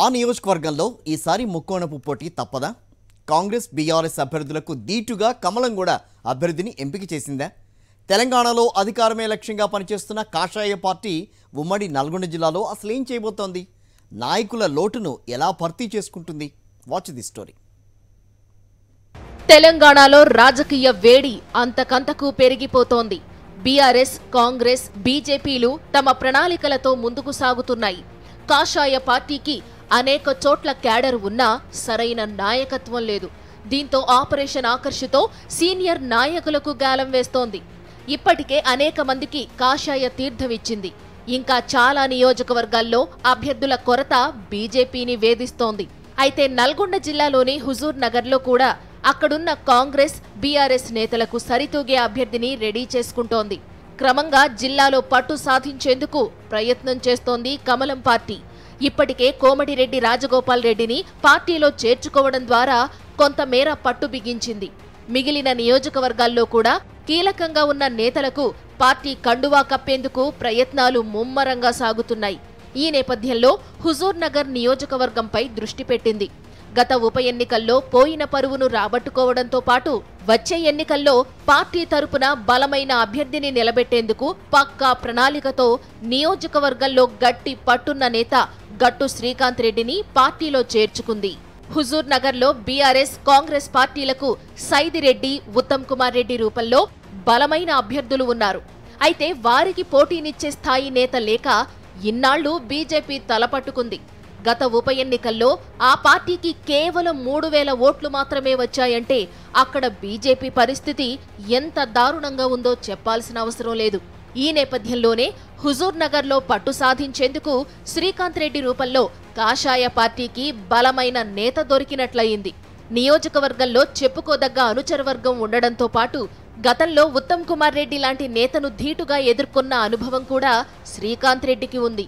ఆ నియోజకవర్గంలో ఈసారి ముక్కోణపు పోటీ తప్పదా కాంగ్రెస్ బీఆర్ఎస్ అభ్యర్థులకు దీటుగా కమలం కూడా అభ్యర్థిని ఎంపిక చేసిందా తెలంగాణలో అధికారమే లక్ష్యంగా పనిచేస్తున్న కాషాయ పార్టీ ఉమ్మడి నల్గొండ జిల్లాలో అసలు ఏం చేయబోతోంది నాయకుల లోటును ఎలా భర్తీ చేసుకుంటుంది వాచ్ ది స్టోరీ తెలంగాణలో రాజకీయ వేడి అంతకంతకు పెరిగిపోతోంది బీఆర్ఎస్ కాంగ్రెస్ బీజేపీలు తమ ప్రణాళికలతో ముందుకు సాగుతున్నాయి కాషాయ పార్టీకి అనేక చోట్ల క్యాడర్ ఉన్నా సరైన నాయకత్వం లేదు దీంతో ఆపరేషన్ ఆకర్షితో సీనియర్ నాయకులకు గాలం వేస్తోంది ఇప్పటికే అనేక మందికి కాషాయ తీర్థమిచ్చింది ఇంకా చాలా నియోజకవర్గాల్లో అభ్యర్థుల కొరత బీజేపీని వేధిస్తోంది అయితే నల్గొండ జిల్లాలోని హుజూర్ నగర్లో కూడా అక్కడున్న కాంగ్రెస్ బీఆర్ఎస్ నేతలకు సరితూగే అభ్యర్థిని రెడీ చేసుకుంటోంది క్రమంగా జిల్లాలో పట్టు సాధించేందుకు ప్రయత్నం చేస్తోంది కమలం పార్టీ ఇప్పటికే కోమటిరెడ్డి రాజగోపాల్ రెడ్డిని పార్టీలో చేర్చుకోవడం ద్వారా కొంతమేర పట్టు బిగించింది మిగిలిన నియోజకవర్గాల్లో కూడా కీలకంగా ఉన్న నేతలకు పార్టీ కండువా కప్పేందుకు ప్రయత్నాలు ముమ్మరంగా సాగుతున్నాయి ఈ నేపథ్యంలో హుజూర్ నగర్ నియోజకవర్గంపై దృష్టి పెట్టింది గత ఉప ఎన్నికల్లో పోయిన పరువును రాబట్టుకోవడంతో పాటు వచ్చే ఎన్నికల్లో పార్టీ తరపున బలమైన అభ్యర్థిని నిలబెట్టేందుకు పక్కా ప్రణాళికతో నియోజకవర్గంలో గట్టి పట్టున్న నేత గట్టు శ్రీకాంత్ రెడ్డిని పార్టీలో చేర్చుకుంది హుజూర్ నగర్లో బీఆర్ఎస్ కాంగ్రెస్ పార్టీలకు సైదిరెడ్డి ఉత్తమ్ కుమార్ రెడ్డి రూపంలో బలమైన అభ్యర్థులు ఉన్నారు అయితే వారికి పోటీనిచ్చే స్థాయి నేత లేక ఇన్నాళ్లు బీజేపీ తలపట్టుకుంది గత ఉప ఎన్నికల్లో ఆ పార్టీకి కేవలం మూడు వేల ఓట్లు మాత్రమే వచ్చాయంటే అక్కడ బీజేపీ పరిస్థితి ఎంత దారుణంగా ఉందో చెప్పాల్సిన అవసరం లేదు ఈ నేపథ్యంలోనే హుజూర్నగర్లో పట్టు సాధించేందుకు శ్రీకాంత్ రెడ్డి రూపంలో కాషాయ పార్టీకి బలమైన నేత దొరికినట్లయింది నియోజకవర్గంలో చెప్పుకోదగ్గ అనుచరవర్గం ఉండడంతో పాటు గతంలో ఉత్తమ్ కుమార్ రెడ్డి లాంటి నేతను ధీటుగా ఎదుర్కొన్న అనుభవం కూడా శ్రీకాంత్ రెడ్డికి ఉంది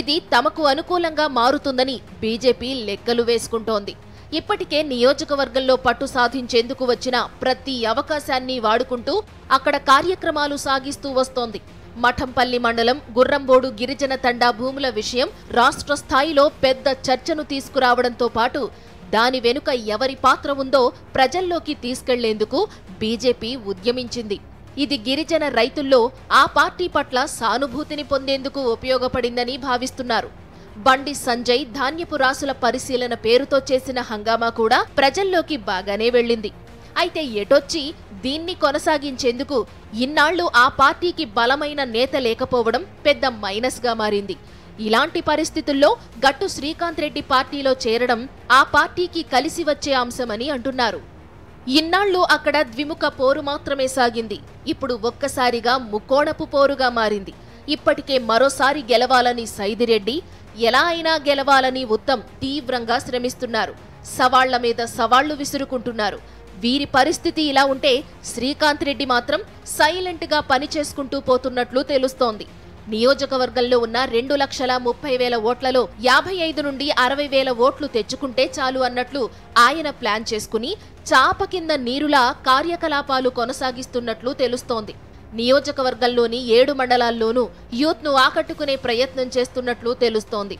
ఇది తమకు అనుకూలంగా మారుతుందని బీజేపీ లెక్కలు వేసుకుంటోంది ఇప్పటికే నియోజకవర్గంలో పట్టు సాధించేందుకు వచ్చిన ప్రతి అవకాశాన్ని వాడుకుంటూ అక్కడ కార్యక్రమాలు సాగిస్తూ వస్తోంది మఠంపల్లి మండలం గుర్రంబోడు గిరిజన తండా భూముల విషయం రాష్ట్ర స్థాయిలో పెద్ద చర్చను తీసుకురావడంతో పాటు దాని వెనుక ఎవరి పాత్ర ఉందో ప్రజల్లోకి తీసుకెళ్లేందుకు బీజేపీ ఉద్యమించింది ఇది గిరిజన రైతుల్లో ఆ పార్టీ పట్ల సానుభూతిని పొందేందుకు ఉపయోగపడిందని భావిస్తున్నారు బండి సంజయ్ ధాన్యపు రాసుల పరిశీలన పేరుతో చేసిన హంగామా కూడా ప్రజల్లోకి బాగానే వెళ్ళింది అయితే ఎటొచ్చి దీన్ని కొనసాగించేందుకు ఇన్నాళ్లు ఆ పార్టీకి బలమైన నేత లేకపోవడం పెద్ద మైనస్గా మారింది ఇలాంటి పరిస్థితుల్లో గట్టు శ్రీకాంత్ రెడ్డి పార్టీలో చేరడం ఆ పార్టీకి కలిసి వచ్చే అంశమని అంటున్నారు ఇన్నాళ్లు అక్కడ ద్విముఖ పోరు మాత్రమే సాగింది ఇప్పుడు ఒక్కసారిగా ముక్కోణపు పోరుగా మారింది ఇప్పటికే మరోసారి గెలవాలని సైదిరెడ్డి ఎలా అయినా గెలవాలని ఉత్తమ్ తీవ్రంగా శ్రమిస్తున్నారు సవాళ్ల మీద సవాళ్లు విసురుకుంటున్నారు వీరి పరిస్థితి ఇలా ఉంటే శ్రీకాంత్ రెడ్డి మాత్రం సైలెంట్గా పని చేసుకుంటూ పోతున్నట్లు తెలుస్తోంది నియోజకవర్గంలో ఉన్న రెండు లక్షల ముప్పై వేల ఓట్లలో యాభై ఐదు నుండి అరవై వేల ఓట్లు తెచ్చుకుంటే చాలు అన్నట్లు ఆయన ప్లాన్ చేసుకుని చాప కింద నీరులా కార్యకలాపాలు కొనసాగిస్తున్నట్లు తెలుస్తోంది నియోజకవర్గంలోని ఏడు మండలాల్లోనూ యూత్ను ఆకట్టుకునే ప్రయత్నం చేస్తున్నట్లు తెలుస్తోంది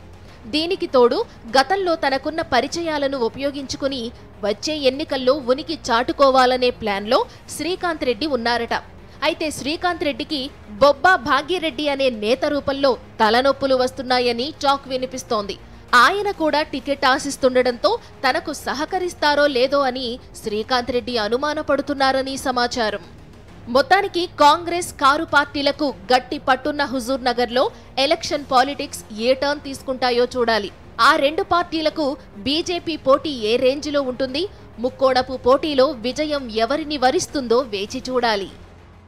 దీనికి తోడు గతంలో తనకున్న పరిచయాలను ఉపయోగించుకుని వచ్చే ఎన్నికల్లో ఉనికి చాటుకోవాలనే ప్లాన్లో శ్రీకాంత్ రెడ్డి ఉన్నారట అయితే శ్రీకాంత్ రెడ్డికి బొబ్బా భాగ్యరెడ్డి అనే నేత రూపంలో తలనొప్పులు వస్తున్నాయని చాక్ వినిపిస్తోంది ఆయన కూడా టికెట్ ఆశిస్తుండటంతో తనకు సహకరిస్తారో లేదో అని శ్రీకాంత్ రెడ్డి అనుమానపడుతున్నారని సమాచారం మొత్తానికి కాంగ్రెస్ కారు పార్టీలకు గట్టి పట్టున్న హుజూర్ నగర్లో ఎలక్షన్ పాలిటిక్స్ ఏ టర్న్ తీసుకుంటాయో చూడాలి ఆ రెండు పార్టీలకు బీజేపీ పోటీ ఏ రేంజ్లో ఉంటుంది ముక్కోడపు పోటీలో విజయం ఎవరిని వరిస్తుందో వేచి చూడాలి